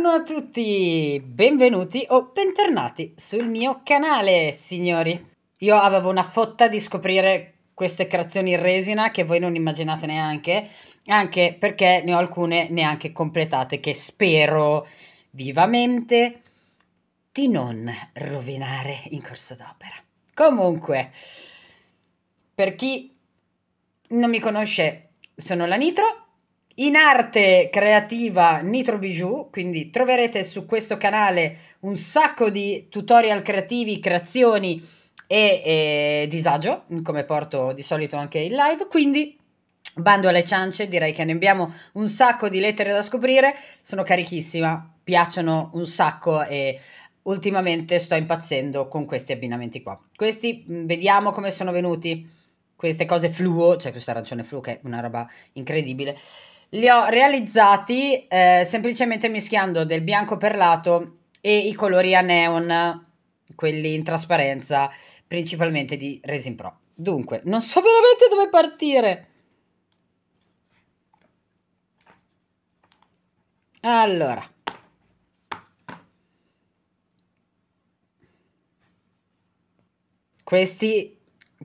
Buongiorno a tutti, benvenuti o bentornati sul mio canale, signori. Io avevo una fotta di scoprire queste creazioni in resina che voi non immaginate neanche, anche perché ne ho alcune neanche completate che spero vivamente di non rovinare in corso d'opera. Comunque, per chi non mi conosce, sono la Nitro in arte creativa Nitro Bijou, quindi troverete su questo canale un sacco di tutorial creativi, creazioni e, e disagio, come porto di solito anche in live, quindi bando alle ciance, direi che ne abbiamo un sacco di lettere da scoprire, sono carichissima, piacciono un sacco e ultimamente sto impazzendo con questi abbinamenti qua. Questi mm, vediamo come sono venuti, queste cose fluo, cioè questo arancione fluo che è una roba incredibile. Li ho realizzati eh, semplicemente mischiando del bianco perlato e i colori a neon, quelli in trasparenza, principalmente di Resin Pro. Dunque, non so veramente dove partire. Allora. Questi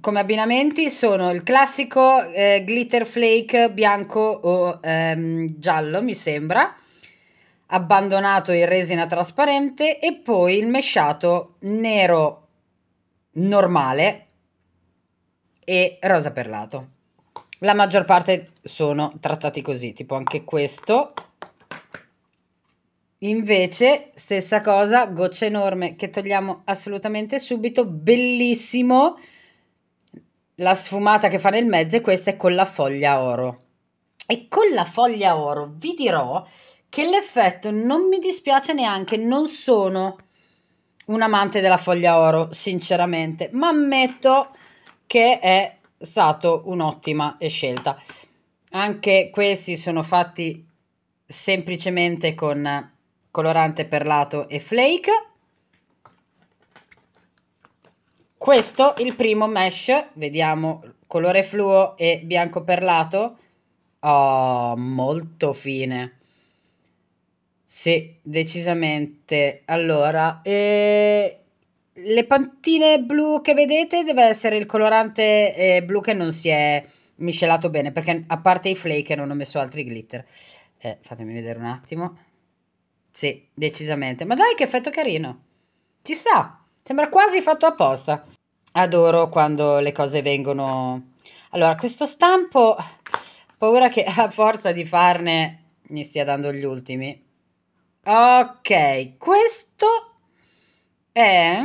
come abbinamenti sono il classico eh, glitter flake bianco o ehm, giallo, mi sembra, abbandonato in resina trasparente e poi il mesciato nero normale e rosa perlato. La maggior parte sono trattati così, tipo anche questo. Invece, stessa cosa, gocce enorme che togliamo assolutamente subito, bellissimo. Bellissimo la sfumata che fa nel mezzo e questa è con la foglia oro. E con la foglia oro vi dirò che l'effetto non mi dispiace neanche, non sono un amante della foglia oro, sinceramente, ma ammetto che è stato un'ottima scelta. Anche questi sono fatti semplicemente con colorante perlato e flake Questo il primo mesh, vediamo colore fluo e bianco perlato. Oh, molto fine. Sì, decisamente. Allora, eh, le pantine blu che vedete deve essere il colorante eh, blu che non si è miscelato bene, perché a parte i flake non ho messo altri glitter. Eh, fatemi vedere un attimo. Sì, decisamente. Ma dai, che effetto carino. Ci sta. Sembra quasi fatto apposta. Adoro quando le cose vengono... Allora, questo stampo, paura che a forza di farne mi stia dando gli ultimi. Ok, questo è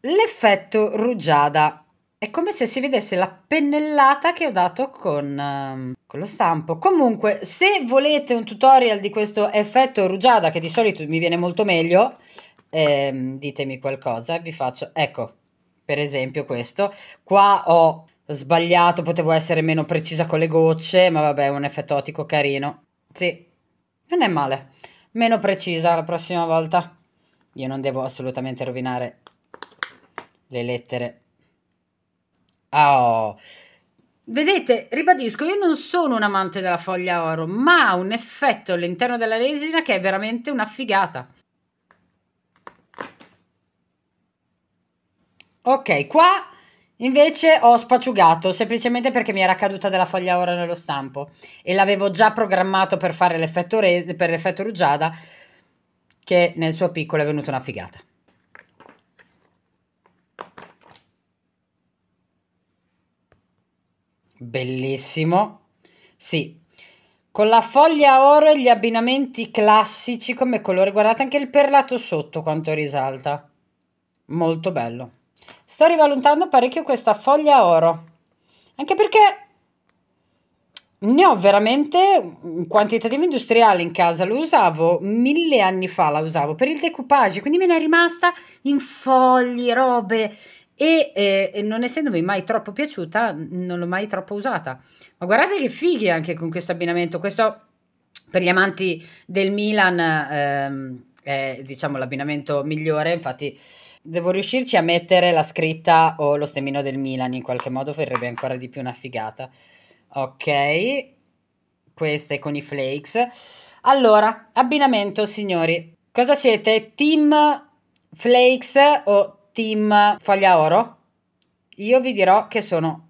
l'effetto rugiada. È come se si vedesse la pennellata che ho dato con, ehm, con, lo stampo. Comunque, se volete un tutorial di questo effetto rugiada, che di solito mi viene molto meglio, ehm, ditemi qualcosa, vi faccio, ecco, per esempio questo, qua ho sbagliato, potevo essere meno precisa con le gocce, ma vabbè, un effetto ottico carino. Sì, non è male. Meno precisa la prossima volta. Io non devo assolutamente rovinare le lettere. Oh. Vedete, ribadisco, io non sono un amante della foglia oro, ma ha un effetto all'interno della resina che è veramente una figata. Ok, qua invece ho spacciugato semplicemente perché mi era caduta della foglia ora nello stampo e l'avevo già programmato per fare l'effetto, re- per l'effetto rugiada che nel suo piccolo è venuta una figata. Bellissimo. Sì. Con la foglia oro e gli abbinamenti classici come colore. Guardate anche il perlato sotto quanto risalta. Molto bello. Sto rivalutando parecchio questa foglia oro, anche perché ne ho veramente un quantitativo industriale in casa, lo usavo mille anni fa, la usavo per il decoupage, quindi me ne è rimasta in fogli, robe e eh, non essendomi mai troppo piaciuta non l'ho mai troppo usata. Ma guardate che fighi anche con questo abbinamento, questo per gli amanti del Milan... Ehm, è diciamo l'abbinamento migliore, infatti devo riuscirci a mettere la scritta o lo stemmino del Milan in qualche modo, farebbe ancora di più una figata. Ok, queste con i flakes. Allora, abbinamento signori, cosa siete? Team flakes o team foglia oro? Io vi dirò che sono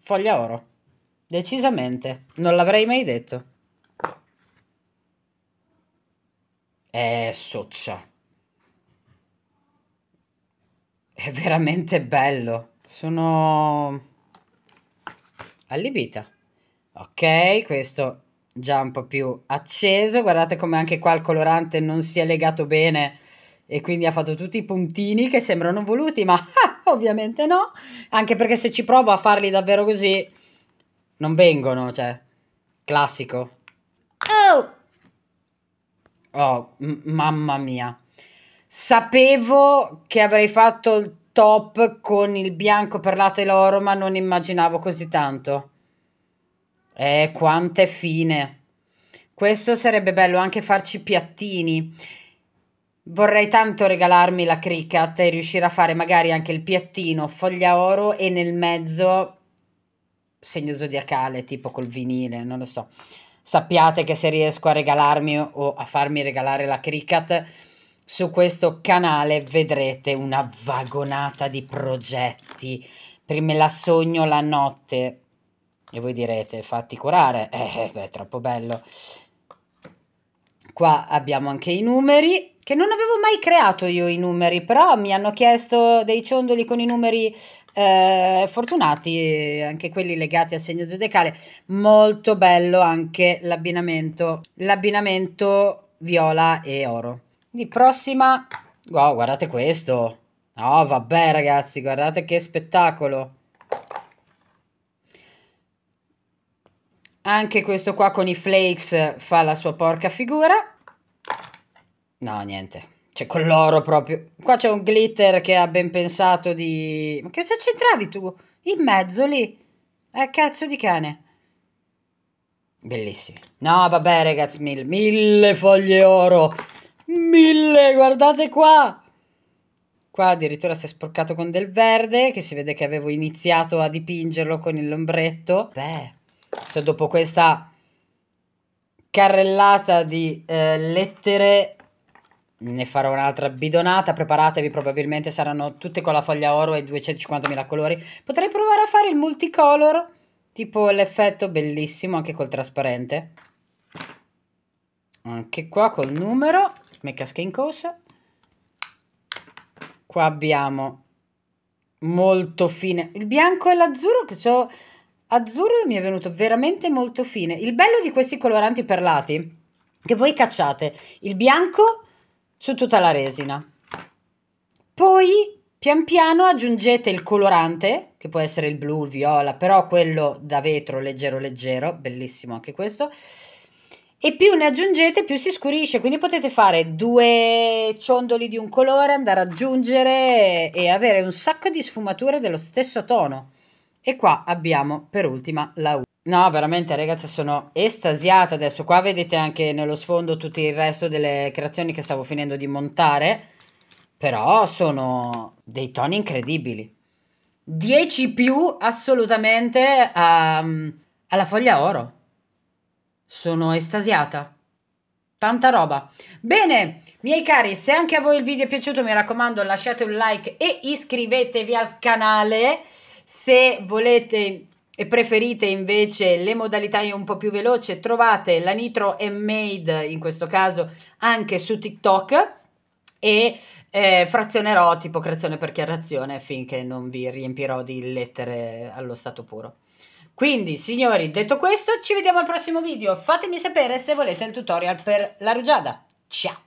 foglia oro, decisamente, non l'avrei mai detto. è soccia. È veramente bello. Sono allibita. Ok, questo già un po' più acceso. Guardate come anche qua il colorante non si è legato bene e quindi ha fatto tutti i puntini che sembrano voluti, ma ovviamente no. Anche perché se ci provo a farli davvero così non vengono, cioè classico. Oh! Oh, mamma mia. Sapevo che avrei fatto il top con il bianco perlato e l'oro, ma non immaginavo così tanto. Eh, quante fine. Questo sarebbe bello anche farci piattini. Vorrei tanto regalarmi la cricket e riuscire a fare magari anche il piattino foglia oro e nel mezzo segno zodiacale, tipo col vinile, non lo so sappiate che se riesco a regalarmi o a farmi regalare la Cricut, su questo canale vedrete una vagonata di progetti. Prima la sogno la notte. E voi direte, fatti curare. Eh, beh, è troppo bello. Qua abbiamo anche i numeri, che non avevo mai creato io i numeri, però mi hanno chiesto dei ciondoli con i numeri eh, fortunati anche quelli legati al segno zodiacale. Molto bello anche l'abbinamento, l'abbinamento viola e oro. Di prossima, wow, guardate questo. No, oh, vabbè ragazzi, guardate che spettacolo. Anche questo qua con i flakes fa la sua porca figura. No, niente. C'è cioè, quell'oro proprio. Qua c'è un glitter che ha ben pensato di... Ma cosa c'entravi tu? In mezzo lì? Eh, cazzo di cane. Bellissimi. No, vabbè, ragazzi, mille, mille foglie oro. Mille, guardate qua. Qua addirittura si è sporcato con del verde, che si vede che avevo iniziato a dipingerlo con l'ombretto. Beh, cioè dopo questa carrellata di eh, lettere ne farò un'altra bidonata, preparatevi, probabilmente saranno tutte con la foglia oro e 250.000 colori. Potrei provare a fare il multicolor, tipo l'effetto bellissimo anche col trasparente. Anche qua col numero, make skin course. Qua abbiamo molto fine. Il bianco e l'azzurro che ho... Azzurro mi è venuto veramente molto fine. Il bello di questi coloranti perlati, che voi cacciate, il bianco su tutta la resina. Poi pian piano aggiungete il colorante, che può essere il blu, il viola, però quello da vetro leggero leggero, bellissimo anche questo. E più ne aggiungete, più si scurisce, quindi potete fare due ciondoli di un colore, andare ad aggiungere e avere un sacco di sfumature dello stesso tono. E qua abbiamo per ultima la U. No, veramente ragazzi sono estasiata adesso. Qua vedete anche nello sfondo tutto il resto delle creazioni che stavo finendo di montare. Però sono dei toni incredibili. 10 più assolutamente a, ehm, alla foglia oro. Sono estasiata. Tanta roba. Bene, miei cari, se anche a voi il video è piaciuto mi raccomando lasciate un like e iscrivetevi al canale. Se volete e preferite invece le modalità un po' più veloce, trovate la Nitro è made in questo caso anche su TikTok e eh, frazionerò tipo creazione per chiarazione finché non vi riempirò di lettere allo stato puro. Quindi, signori, detto questo, ci vediamo al prossimo video. Fatemi sapere se volete il tutorial per la rugiada. Ciao!